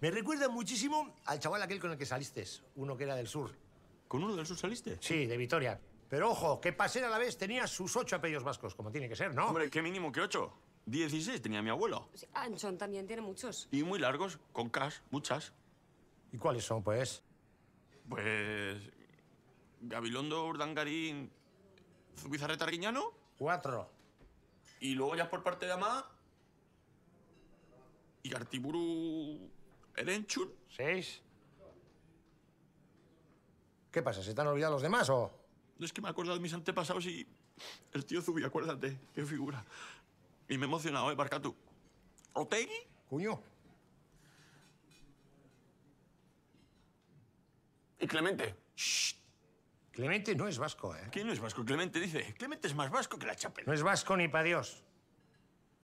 Me recuerda muchísimo al chaval aquel con el que saliste, uno que era del sur. ¿Con uno del sur saliste? Sí, de Vitoria. Pero ojo, que Pasera a la vez tenía sus ocho apellidos vascos, como tiene que ser, ¿no? Hombre, qué mínimo que ocho. Dieciséis tenía mi abuelo. Sí, Anchón también tiene muchos. Y muy largos, con cas, muchas. ¿Y cuáles son, pues? Pues... Gabilondo, Urdangarín, Zubizarreta, Targuiñano. Cuatro. Y luego ya por parte de Amá... Y Artiburu... Erenchun. ¿Seis? ¿Qué pasa? ¿Se te han olvidado los demás o...? No es que me acuerdo de mis antepasados y... El tío Zubi, acuérdate, qué figura. Y me he emocionado, ¿eh, Barcatu? ¿Otegui? Cuño. ¿Y Clemente? Shh. Clemente no es vasco, ¿eh? ¿Quién no es vasco? Clemente dice. Clemente es más vasco que la chapela. No es vasco ni para Dios.